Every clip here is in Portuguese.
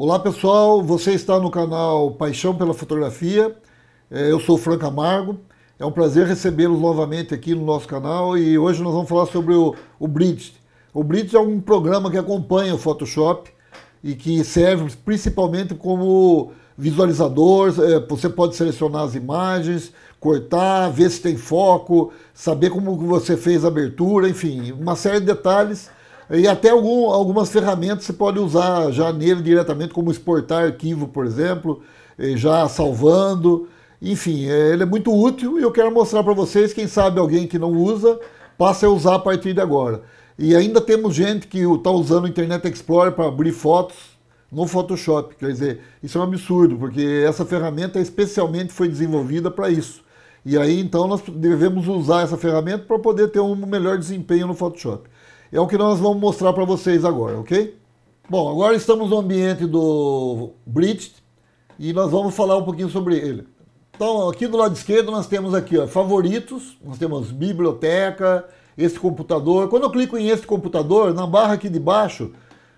Olá pessoal, você está no canal Paixão pela Fotografia. É, eu sou Franco Amargo. É um prazer recebê-los novamente aqui no nosso canal e hoje nós vamos falar sobre o, o Bridge. O Bridge é um programa que acompanha o Photoshop e que serve principalmente como visualizador, é, você pode selecionar as imagens, cortar, ver se tem foco, saber como você fez a abertura, enfim, uma série de detalhes e até algum, algumas ferramentas você pode usar já nele diretamente, como exportar arquivo, por exemplo, já salvando. Enfim, é, ele é muito útil e eu quero mostrar para vocês, quem sabe alguém que não usa, passa a usar a partir de agora. E ainda temos gente que está usando o Internet Explorer para abrir fotos no Photoshop. Quer dizer, isso é um absurdo, porque essa ferramenta especialmente foi desenvolvida para isso. E aí, então, nós devemos usar essa ferramenta para poder ter um melhor desempenho no Photoshop. É o que nós vamos mostrar para vocês agora, ok? Bom, agora estamos no ambiente do Bridge e nós vamos falar um pouquinho sobre ele. Então, aqui do lado esquerdo nós temos aqui, ó, favoritos, nós temos biblioteca, este computador. Quando eu clico em este computador, na barra aqui de baixo,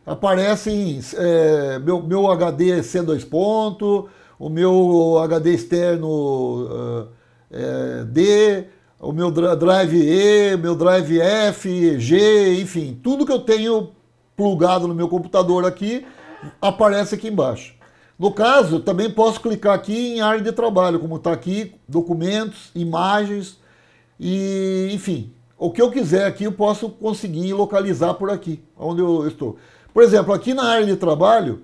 aparecem é, meu, meu HD C2 ponto, o meu HD externo uh, é, D, o meu drive E, meu drive F, G, enfim, tudo que eu tenho plugado no meu computador aqui aparece aqui embaixo. No caso, também posso clicar aqui em área de trabalho, como está aqui, documentos, imagens e, enfim, o que eu quiser aqui eu posso conseguir localizar por aqui, onde eu estou. Por exemplo, aqui na área de trabalho,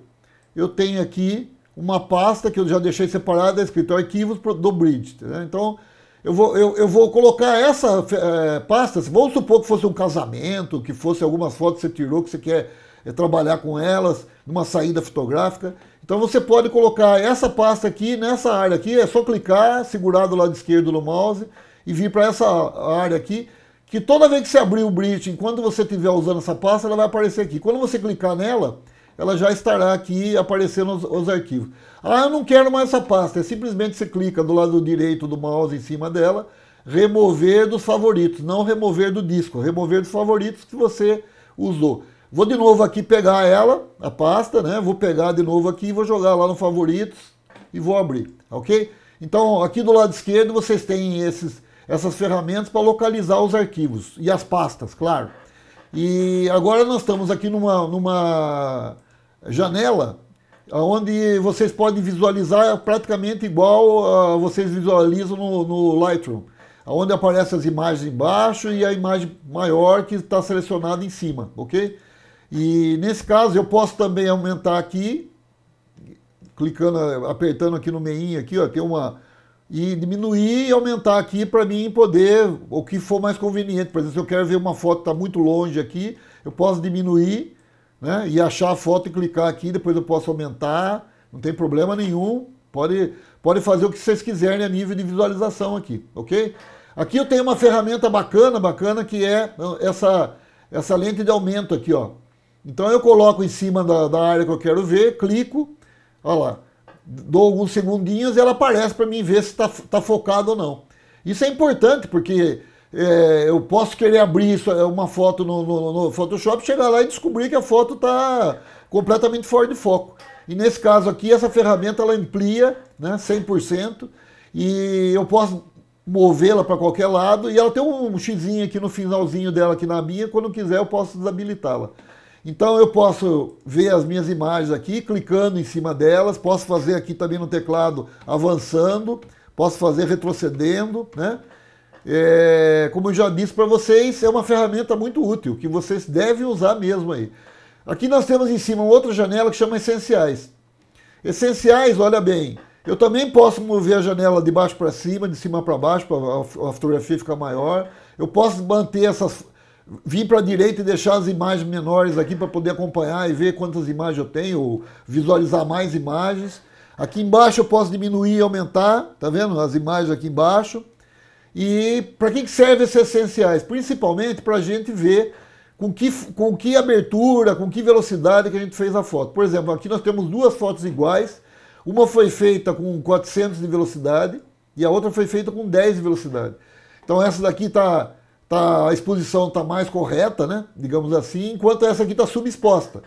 eu tenho aqui uma pasta que eu já deixei separada, escrito arquivos do Bridge. Né? Então, eu vou, eu, eu vou colocar essa é, pasta, vamos supor que fosse um casamento, que fosse algumas fotos que você tirou, que você quer é, trabalhar com elas, numa saída fotográfica. Então você pode colocar essa pasta aqui nessa área aqui, é só clicar, segurar do lado esquerdo no mouse e vir para essa área aqui, que toda vez que você abrir o Bridge, enquanto você estiver usando essa pasta, ela vai aparecer aqui. Quando você clicar nela, ela já estará aqui aparecendo os, os, arquivos. Ah, eu não quero mais essa pasta. É simplesmente você clica do lado direito do mouse em cima dela, remover dos favoritos, não remover do disco, remover dos favoritos que você usou. Vou de novo aqui pegar ela, a pasta, né? Vou pegar de novo aqui, vou jogar lá no favoritos e vou abrir, ok? Então, aqui do lado esquerdo vocês têm esses, essas ferramentas para localizar os arquivos e as pastas, claro. E agora nós estamos aqui numa, numa janela, onde vocês podem visualizar praticamente igual uh, vocês visualizam no, no Lightroom, onde aparecem as imagens embaixo e a imagem maior que está selecionada em cima, ok? E nesse caso eu posso também aumentar aqui, clicando, apertando aqui no meinho aqui, ó, tem uma e diminuir e aumentar aqui para mim poder o que for mais conveniente. Por exemplo, se eu quero ver uma foto está muito longe aqui, eu posso diminuir né? E achar a foto e clicar aqui, depois eu posso aumentar, não tem problema nenhum. Pode, pode fazer o que vocês quiserem a nível de visualização aqui, ok? Aqui eu tenho uma ferramenta bacana, bacana, que é então, essa, essa lente de aumento aqui, ó. Então eu coloco em cima da, da área que eu quero ver, clico, olha lá, dou alguns segundinhos e ela aparece para mim ver se está tá focado ou não. Isso é importante, porque é, eu posso querer abrir isso, é, uma foto no, no, no, Photoshop, chegar lá e descobrir que a foto está completamente fora de foco. E nesse caso aqui, essa ferramenta ela amplia né, 100% e eu posso movê-la para qualquer lado e ela tem um xizinho aqui no finalzinho dela aqui na minha, quando quiser eu posso desabilitá-la. Então eu posso ver as minhas imagens aqui, clicando em cima delas, posso fazer aqui também no teclado avançando, posso fazer retrocedendo, né? é, como eu já disse para vocês, é uma ferramenta muito útil, que vocês devem usar mesmo aí. Aqui nós temos em cima outra janela que chama essenciais. Essenciais, olha bem, eu também posso mover a janela de baixo para cima, de cima para baixo, para a fotografia ficar maior. Eu posso manter essas. Vim para a direita e deixar as imagens menores aqui para poder acompanhar e ver quantas imagens eu tenho, ou visualizar mais imagens. Aqui embaixo eu posso diminuir e aumentar, tá vendo? As imagens aqui embaixo. E para que, serve esses essenciais? Principalmente para a gente ver com que, com que abertura, com que velocidade que a gente fez a foto. Por exemplo, aqui nós temos duas fotos iguais. Uma foi feita com 400 de velocidade e a outra foi feita com 10 de velocidade. Então essa daqui tá, tá a exposição está mais correta, né? digamos assim, enquanto essa aqui está subexposta.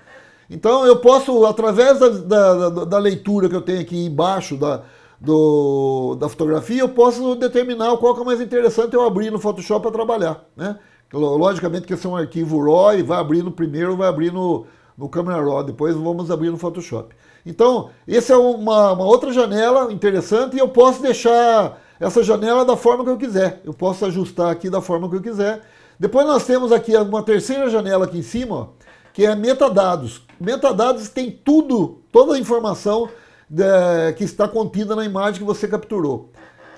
Então eu posso, através da, da, da leitura que eu tenho aqui embaixo, da, do, da fotografia, eu posso determinar qual que é mais interessante eu abrir no Photoshop para trabalhar. Né? Logicamente que esse é um arquivo RAW e vai abrir no primeiro, vai abrir no, no Camera Raw, depois vamos abrir no Photoshop. Então, essa é uma, uma outra janela interessante e eu posso deixar essa janela da forma que eu quiser. Eu posso ajustar aqui da forma que eu quiser. Depois nós temos aqui uma terceira janela aqui em cima, ó, que é metadados. Metadados tem tudo, toda a informação que está contida na imagem que você capturou.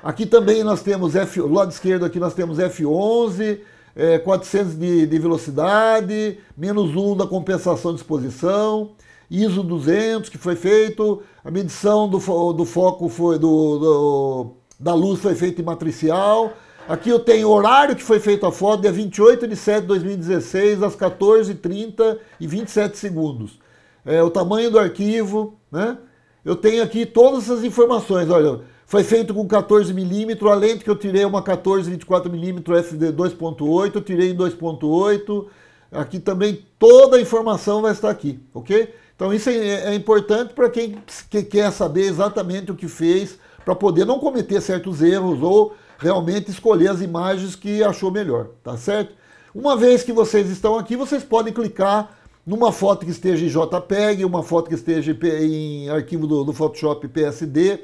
Aqui também nós temos, F, do lado esquerdo aqui nós temos F11, é, 400 de, de, velocidade, menos 1 da compensação de exposição, ISO 200 que foi feito, a medição do, do foco foi, do, do, da luz foi feita em matricial. Aqui eu tenho o horário que foi feita a foto, dia 28 de setembro de 2016, às 14h30 e 27 segundos. É, o tamanho do arquivo, né? Eu tenho aqui todas essas informações. Olha, foi feito com 14mm, a lente que eu tirei é uma 14-24mm SD 2.8, eu tirei em 2.8. Aqui também toda a informação vai estar aqui, ok? Então isso é, é, é importante para quem que quer saber exatamente o que fez, para poder não cometer certos erros ou realmente escolher as imagens que achou melhor, tá certo? Uma vez que vocês estão aqui, vocês podem clicar numa foto que esteja em JPEG, uma foto que esteja em arquivo do, do Photoshop PSD,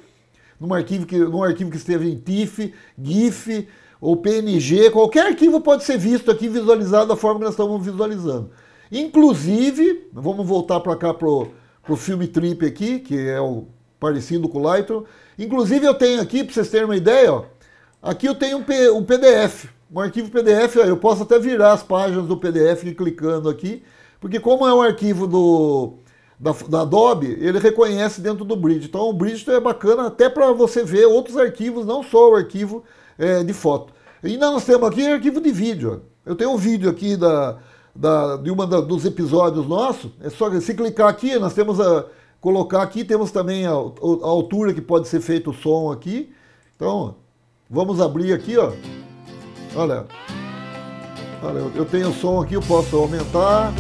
num arquivo que, num arquivo que esteja em TIFF, GIF ou PNG, qualquer arquivo pode ser visto aqui, visualizado da forma que nós estamos visualizando. Inclusive, vamos voltar para cá para o filme Trip aqui, que é o parecido com o Lightroom. Inclusive eu tenho aqui, para vocês terem uma ideia, ó, aqui eu tenho um, P, um PDF, um arquivo PDF, ó, eu posso até virar as páginas do PDF clicando aqui, porque como é um arquivo do, da, da Adobe, ele reconhece dentro do Bridge. Então o Bridge é bacana até para você ver outros arquivos, não só o arquivo é, de foto. E nós temos aqui arquivo de vídeo. Eu tenho um vídeo aqui da, da, de uma dos episódios nossos. É só se clicar aqui, nós temos a colocar aqui, temos também a, a altura que pode ser feito o som aqui. Então, vamos abrir aqui, ó. Olha. Olha, eu tenho o som aqui, eu posso aumentar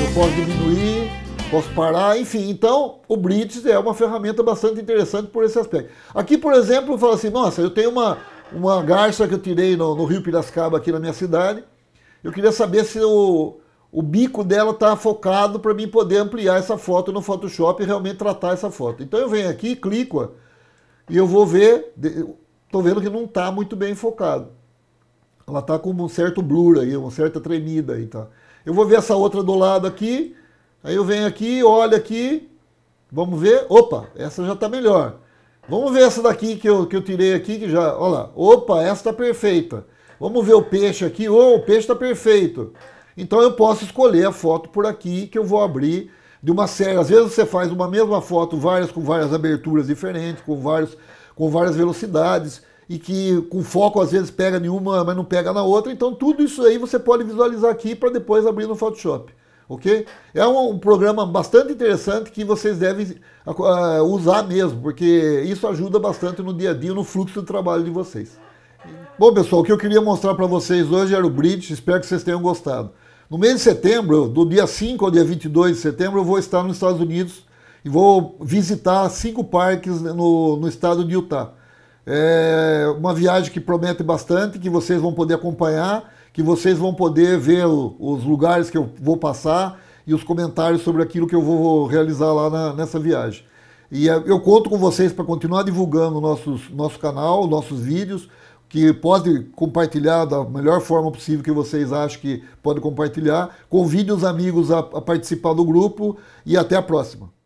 eu posso diminuir, posso parar, enfim. Então, o Blitz é uma ferramenta bastante interessante por esse aspecto. Aqui, por exemplo, fala assim, nossa, eu tenho uma, uma garça que eu tirei no, no Rio Piracicaba aqui na minha cidade, eu queria saber se o, o bico dela está focado para mim poder ampliar essa foto no Photoshop e realmente tratar essa foto. Então eu venho aqui, clico e eu vou ver, estou vendo que não está muito bem focado. Ela está com um certo blur aí, uma certa tremida aí, tá? Eu vou ver essa outra do lado aqui. Aí eu venho aqui, olho aqui. Vamos ver. Opa, essa já está melhor. Vamos ver essa daqui que eu, que eu tirei aqui, que já. Olha lá. Opa, essa está perfeita. Vamos ver o peixe aqui. Oh, o peixe está perfeito. Então eu posso escolher a foto por aqui que eu vou abrir de uma série. Às vezes você faz uma mesma foto, várias com várias aberturas diferentes, com vários com várias velocidades e que com foco às vezes pega nenhuma, mas não pega na outra. Então tudo isso aí você pode visualizar aqui para depois abrir no Photoshop. Ok? É um, um programa bastante interessante que vocês devem uh, usar mesmo, porque isso ajuda bastante no dia a dia, no fluxo do trabalho de vocês. Bom, pessoal, o que eu queria mostrar para vocês hoje era o bridge, espero que vocês tenham gostado. No mês de setembro, do dia 5 ao dia 22 de setembro, eu vou estar nos Estados Unidos e vou visitar cinco parques no, no estado de Utah. É uma viagem que promete bastante, que vocês vão poder acompanhar, que vocês vão poder ver os lugares que eu vou passar e os comentários sobre aquilo que eu vou realizar lá na, nessa viagem. E é, eu conto com vocês para continuar divulgando nossos, nosso canal, nossos vídeos, que pode compartilhar da melhor forma possível que vocês acham que pode compartilhar. Convide os amigos a, a participar do grupo e até a próxima.